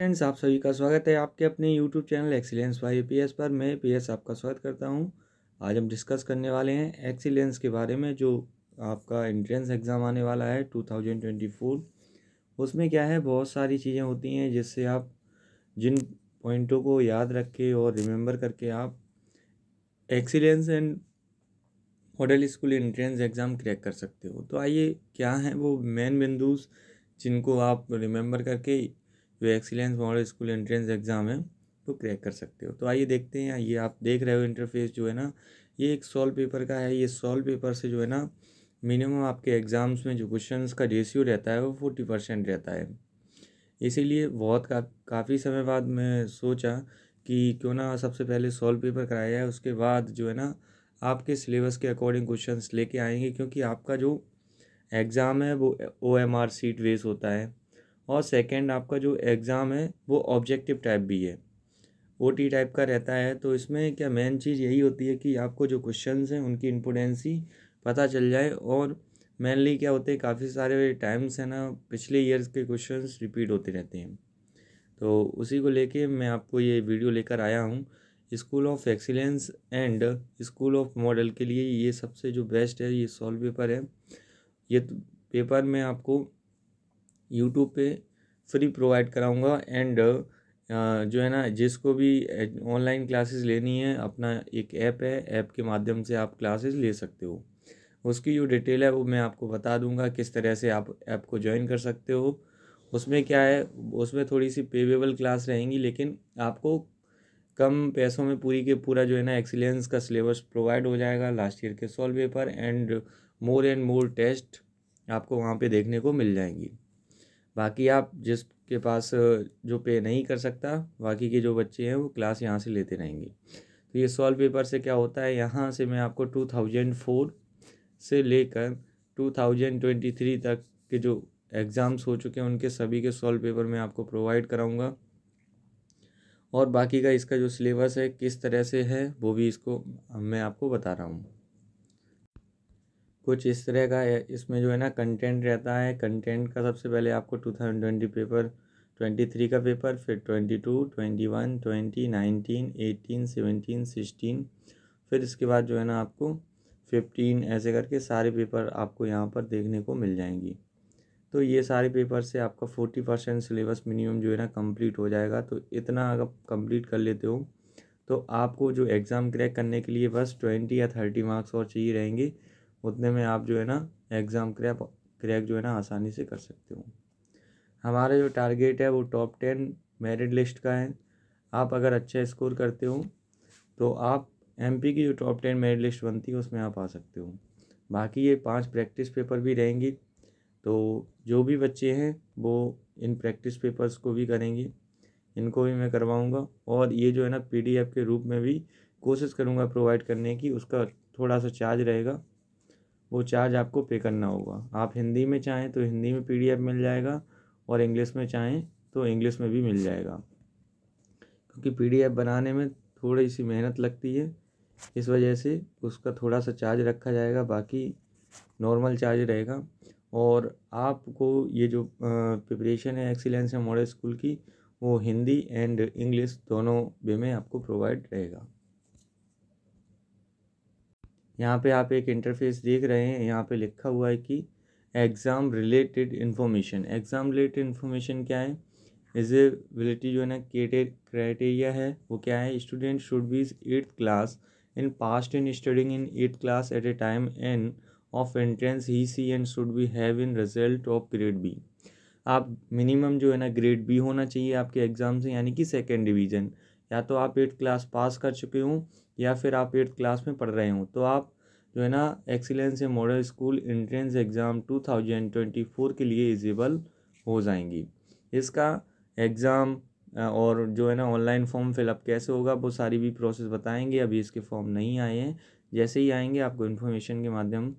friends आप सभी का स्वागत है आपके अपने YouTube channel excellence Y P पर मैं पी आपका स्वागत करता हूं आज हम डिस्कस करने वाले हैं एक्सीलेंस के बारे में जो आपका एंट्रेंस एग्ज़ाम आने वाला है 2024 उसमें क्या है बहुत सारी चीज़ें होती हैं जिससे आप जिन पॉइंटों को याद रख के और रिमेंबर करके आप excellence and model school entrance exam crack कर सकते हो तो आइए क्या हैं वो मेन बिंदुज़ जिनको आप रिमेंबर करके जो excellence model school entrance exam है तो क्रैक कर सकते हो तो आइए देखते हैं ये आप देख रहे हो इंटरफेस जो है ना ये एक सॉल्व पेपर का है ये सॉल्व पेपर से जो है ना मिनिमम आपके एग्ज़ाम्स में जो क्वेश्चन का रेशियो रहता है वो फोर्टी परसेंट रहता है इसीलिए बहुत का, काफ़ी समय बाद मैं सोचा कि क्यों ना सबसे पहले सॉल्व पेपर कराया जाए उसके बाद जो है ना आपके सिलेबस के अकॉर्डिंग क्वेश्चंस लेके आएंगे क्योंकि आपका जो एग्ज़ाम है वो O M R sheet base होता है और सेकेंड आपका जो एग्ज़ाम है वो ऑब्जेक्टिव टाइप भी है ओ टी टाइप का रहता है तो इसमें क्या मेन चीज़ यही होती है कि आपको जो क्वेश्चन हैं उनकी इम्पोर्टेंसी पता चल जाए और मेनली क्या होते हैं काफ़ी सारे टाइम्स है ना पिछले ईयर्स के क्वेश्चन रिपीट होते रहते हैं तो उसी को लेके मैं आपको ये वीडियो लेकर आया हूँ school of excellence and school of model के लिए ये सबसे जो बेस्ट है ये सॉल्व पेपर है ये पेपर में आपको यूट्यूब पे फ्री प्रोवाइड कराऊँगा एंड जो है ना जिसको भी ऑनलाइन क्लासेस लेनी है अपना एक ऐप है ऐप के माध्यम से आप क्लासेस ले सकते हो उसकी जो डिटेल है वो मैं आपको बता दूंगा किस तरह से आप ऐप को ज्वाइन कर सकते हो उसमें क्या है उसमें थोड़ी सी पेवेबल क्लास रहेंगी लेकिन आपको कम पैसों में पूरी के पूरा जो है ना एक्सीलेंस का सिलेबस प्रोवाइड हो जाएगा लास्ट ईयर के solve paper and more and more test आपको वहाँ पे देखने को मिल जाएंगी बाकी आप जिसके पास जो पे नहीं कर सकता बाकी के जो बच्चे हैं वो क्लास यहाँ से लेते रहेंगे तो ये सॉल्व पेपर से क्या होता है यहाँ से मैं आपको टू थाउजेंड फोर से लेकर टू थाउजेंड ट्वेंटी थ्री तक के जो एग्ज़ाम्स हो चुके हैं उनके सभी के सॉल्व पेपर मैं आपको प्रोवाइड कराऊंगा और बाकी का इसका जो सिलेबस है किस तरह से है वो भी इसको मैं आपको बता रहा हूँ कुछ इस तरह का इसमें जो है ना कंटेंट रहता है कंटेंट का सबसे पहले आपको two thousand twenty paper twenty three का पेपर फिर twenty two twenty one twenty nineteen eighteen seventeen sixteen फिर इसके बाद जो है ना आपको फिफ्टीन ऐसे करके सारे पेपर आपको यहाँ पर देखने को मिल जाएंगी तो ये सारे पेपर से आपका फोर्टी परसेंट सिलेबस मिनिमम जो है ना कंप्लीट हो जाएगा तो इतना अगर कंप्लीट कर लेते हो तो आपको जो एग्ज़ाम क्रैक करने के लिए बस ट्वेंटी या थर्टी मार्क्स और चाहिए रहेंगे उतने में आप जो है ना एग्ज़ाम क्रैक क्रैक जो है ना आसानी से कर सकते हो हमारा जो टारगेट है वो टॉप टेन मेरिट लिस्ट का है आप अगर अच्छा स्कोर करते हो तो आप एमपी की जो टॉप टेन मेरिट लिस्ट बनती है उसमें आप आ सकते हो बाकी ये पांच प्रैक्टिस पेपर भी रहेंगी तो जो भी बच्चे हैं वो इन प्रैक्टिस पेपर्स को भी करेंगे इनको भी मैं करवाऊँगा और ये जो है ना पीडीएफ के रूप में भी कोशिश करूँगा प्रोवाइड करने की उसका थोड़ा सा चार्ज रहेगा वो चार्ज आपको पे करना होगा आप हिंदी में चाहें तो हिंदी में पीडीएफ मिल जाएगा और इंग्लिश में चाहें तो इंग्लिश में भी मिल जाएगा क्योंकि पीडीएफ बनाने में थोड़ी सी मेहनत लगती है इस वजह से उसका थोड़ा सा चार्ज रखा जाएगा बाकी नॉर्मल चार्ज रहेगा और आपको ये जो प्रिपरेशन है एक्सीलेंस है मॉडल स्कूल की वो हिंदी एंड इंग्लिश दोनों वे में आपको प्रोवाइड रहेगा यहाँ पे आप एक इंटरफेस देख रहे हैं यहाँ पे लिखा हुआ है कि exam related information exam related information क्या है एजिबिलिटी जो है ना क्राइटेरिया है वो क्या है student should be eighth class in past in studying in eighth class at a time an of entrance he she and should be have in result of grade B आप minimum जो है ना grade B होना चाहिए आपके exam से यानी कि सेकेंड डिवीज़न या तो आप एट्थ क्लास पास कर चुके हों या फिर आप एट्थ क्लास में पढ़ रहे हों तो आप जो है ना excellence a model school entrance exam two thousand twenty four के लिए एलिजिबल हो जाएंगी इसका एग्ज़ाम और जो है ना ऑनलाइन फॉर्म फिलअप कैसे होगा वो सारी भी प्रोसेस बताएंगे अभी इसके फॉर्म नहीं आए हैं जैसे ही आएंगे आपको इन्फॉर्मेशन के माध्यम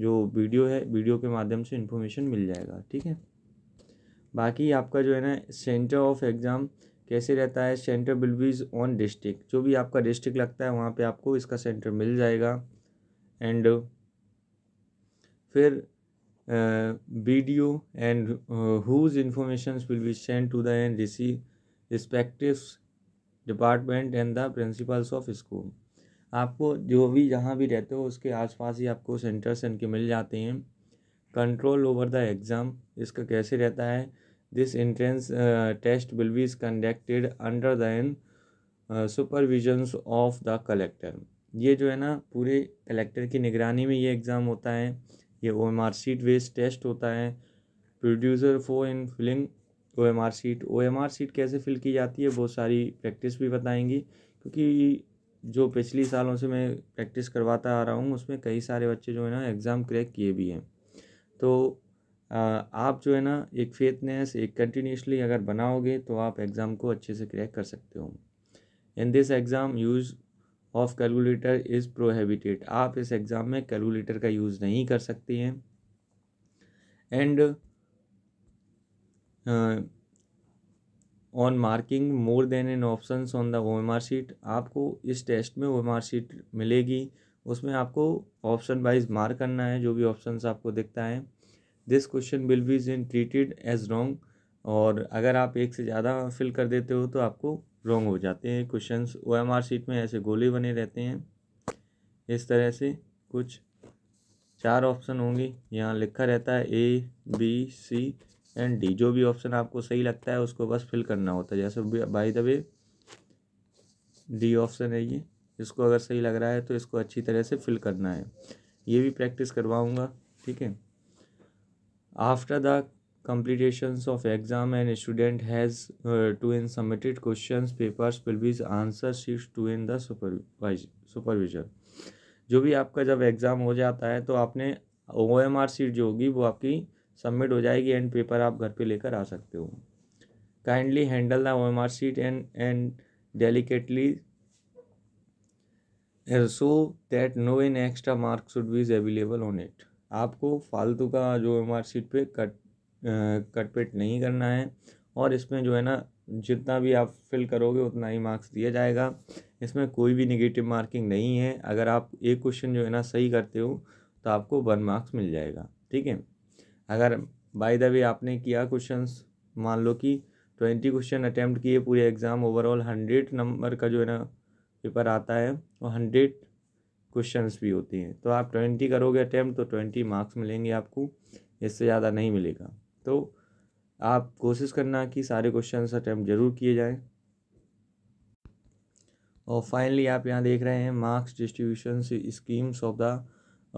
जो वीडियो है वीडियो के माध्यम से इन्फॉर्मेशन मिल जाएगा ठीक है बाकी आपका जो है ना सेंटर ऑफ एग्ज़ाम कैसे रहता है centre will be on district जो भी आपका डिस्ट्रिक्ट लगता है वहाँ पे आपको इसका सेंटर मिल जाएगा एंड फिर video and whose information will be send to the and receive respective department and the principals of school आपको जो भी जहाँ भी रहते हो उसके आसपास ही आपको सेंटर्स इनके मिल जाते हैं कंट्रोल ओवर द एग्ज़ाम इसका कैसे रहता है this entrance test will be conducted under the in supervisions of the collector ये जो है ना पूरे कलेक्टर की निगरानी में ये एग्ज़ाम होता है ये O M R sheet based test होता है procedure for in filling O M R sheet O M R sheet कैसे फिल की जाती है बहुत सारी प्रैक्टिस भी बताएंगी क्योंकि जो पिछले सालों से मैं प्रैक्टिस करवाता आ रहा हूँ उसमें कई सारे बच्चे जो है ना एग्ज़ाम क्रैक किए भी हैं तो आप जो है ना एक फेथनेस एक कंटिन्यूसली अगर बनाओगे तो आप एग्ज़ाम को अच्छे से क्रैक कर सकते हो in this exam use of calculator is prohibited आप इस एग्ज़ाम में कैलकुलेटर का यूज़ नहीं कर सकती हैं and on marking more than in option on the O M R sheet आपको इस टेस्ट में ओ एम आर शीट मिलेगी उसमें आपको ऑप्शन वाइज मार्क करना है जो भी ऑप्शन आपको दिखता है this question will be in treated as wrong और अगर आप एक से ज़्यादा फिल कर देते हो तो आपको रॉन्ग हो जाते हैं question O M R sheet में ऐसे गोले बने रहते हैं इस तरह से कुछ चार ऑप्शन होंगे यहाँ लिखा रहता है A B C and D जो भी ऑप्शन आपको सही लगता है उसको बस फिल करना होता है जैसे by the way D option है ये इसको अगर सही लग रहा है तो इसको अच्छी तरह से फिल करना है ये भी प्रैक्टिस करवाऊँगा ठीक है after the completions of exam and student has to in submitted question papers will be answer sheet to in in the जो भी आपका जब एग्ज़ाम हो जाता है तो आपने ओ एम आर सीट जो होगी वो आपकी सबमिट हो जाएगी एंड पेपर आप घर पर लेकर आ सकते हो kindly handle the O M R sheet and and delicately so that no in extra marks should be available on it आपको फालतू का जो एम आर सीट पर कट कटपेट नहीं करना है और इसमें जो है ना जितना भी आप फिल करोगे उतना ही मार्क्स दिया जाएगा इसमें कोई भी निगेटिव मार्किंग नहीं है अगर आप एक क्वेश्चन जो है ना सही करते हो तो आपको वन मार्क्स मिल जाएगा ठीक है अगर बाय द वे आपने किया क्वेश्चंस मान लो कि ट्वेंटी क्वेश्चन अटैम्प्ट किए पूरे एग्ज़ाम ओवरऑल हंड्रेड नंबर का जो है ना पेपर आता है और हंड्रेड क्वेश्चंस भी होते हैं तो आप ट्वेंटी करोगे अटैम्प्ट तो ट्वेंटी मार्क्स मिलेंगे आपको इससे ज़्यादा नहीं मिलेगा तो आप कोशिश करना कि सारे क्वेश्चन अटैम्प्ट जरूर किए जाएँ और फाइनली आप यहाँ देख रहे हैं marks distribution schemes of the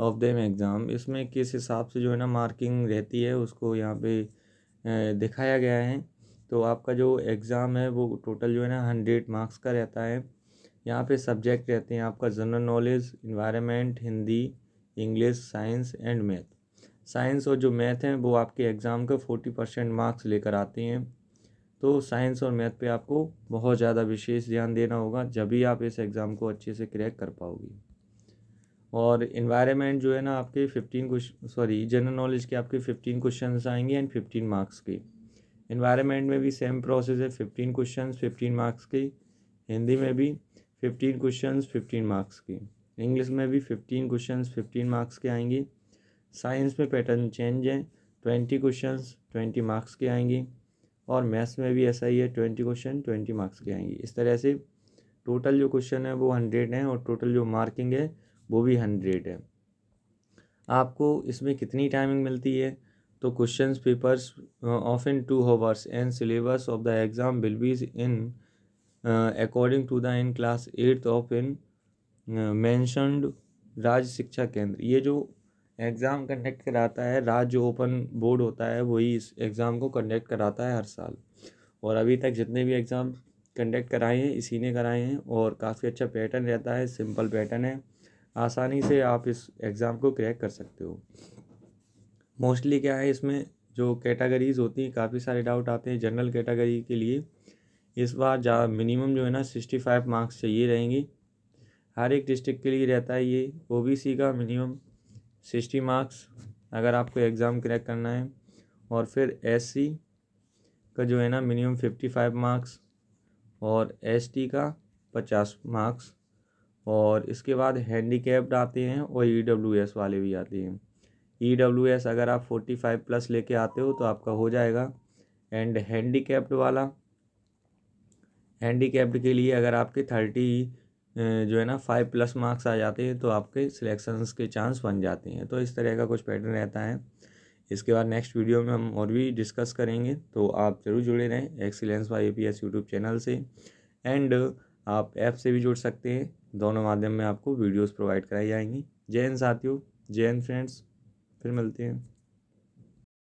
of them exam इसमें किस हिसाब से जो है ना मार्किंग रहती है उसको यहाँ पे दिखाया गया है तो आपका जो एग्ज़ाम है वो टोटल जो है ना हंड्रेड मार्क्स का रहता है यहाँ पे सब्जेक्ट रहते हैं आपका general knowledge environment Hindi English science and math science और जो मैथ हैं वो आपके एग्ज़ाम का फोर्टी परसेंट मार्क्स लेकर आते हैं तो साइंस और मैथ पे आपको बहुत ज़्यादा विशेष ध्यान देना होगा जब भी आप इस एग्ज़ाम को अच्छे से क्रैक कर पाओगे और इन्वायरमेंट जो है ना आपके fifteen question sorry general knowledge के आपके फिफ्टीन क्वेश्चन आएंगे एंड फिफ्टीन मार्क्स के इन्वायरमेंट में भी सेम प्रोसेस है फिफ्टीन क्वेश्चन फिफ्टीन मार्क्स के हिंदी में भी फिफ्टीन क्वेश्चन फिफ्टीन मार्क्स की इंग्लिश में भी फिफ्टीन क्वेश्चन फिफ्टीन मार्क्स के आएंगी साइंस में पैटर्न चेंज है ट्वेंटी क्वेश्चन ट्वेंटी मार्क्स के आएंगी और मैथ्स में भी ऐसा ही है ट्वेंटी क्वेश्चन ट्वेंटी मार्क्स के आएंगी इस तरह से टोटल जो क्वेश्चन है वो हंड्रेड हैं और टोटल जो मार्किंग है वो भी हंड्रेड है आपको इसमें कितनी टाइमिंग मिलती है तो question papers of in two hours and syllabus of the exam will be in according to the in class eighth of in mentioned Rajya Shiksha केंद्र ये जो एग्ज़ाम कंडक्ट कराता है राज्य जो ओपन बोर्ड होता है वही इस एग्ज़ाम को कंडक्ट कराता है हर साल और अभी तक जितने भी एग्ज़ाम कंडक्ट कराए हैं इसी ने कराए हैं और काफ़ी अच्छा पैटर्न रहता है सिंपल पैटर्न है आसानी से आप इस एग्ज़ाम को क्रैक कर सकते हो मोस्टली क्या है इसमें जो कैटेगरीज़ होती हैं काफ़ी सारे डाउट आते हैं जनरल कैटेगरी के लिए इस बार जा मिनिमम जो है ना सिक्सटी फाइव मार्क्स चाहिए रहेंगी हर एक डिस्ट्रिक्ट के लिए रहता है ये ओ बी सी का मिनिमम सिक्सटी मार्क्स अगर आपको एग्ज़ाम क्रैक करना है और फिर एस सी का जो है ना मिनिमम फिफ्टी फाइव मार्क्स और एस टी का पचास मार्क्स और इसके बाद हैंडीकेप्ड आते हैं और ई डब्ल्यू एस वाले भी आते हैं ई डब्ल्यू एस अगर आप फोर्टी फाइव प्लस लेके आते हो तो आपका हो जाएगा एंड हैंडीकेप्ड वाला हैंडीकैप्ड के लिए अगर आपके थर्टी जो है ना फाइव प्लस मार्क्स आ जाते हैं तो आपके सिलेक्शंस के चांस बन जाते हैं तो इस तरह का कुछ पैटर्न रहता है इसके बाद नेक्स्ट वीडियो में हम और भी डिस्कस करेंगे तो आप ज़रूर जुड़े रहें excellence Y A P S YouTube channel से एंड आप ऐप से भी जुड़ सकते हैं दोनों माध्यम में आपको वीडियोस प्रोवाइड कराई जाएंगी जय हिंद साथियों जय हिंद फ्रेंड्स फिर मिलते हैं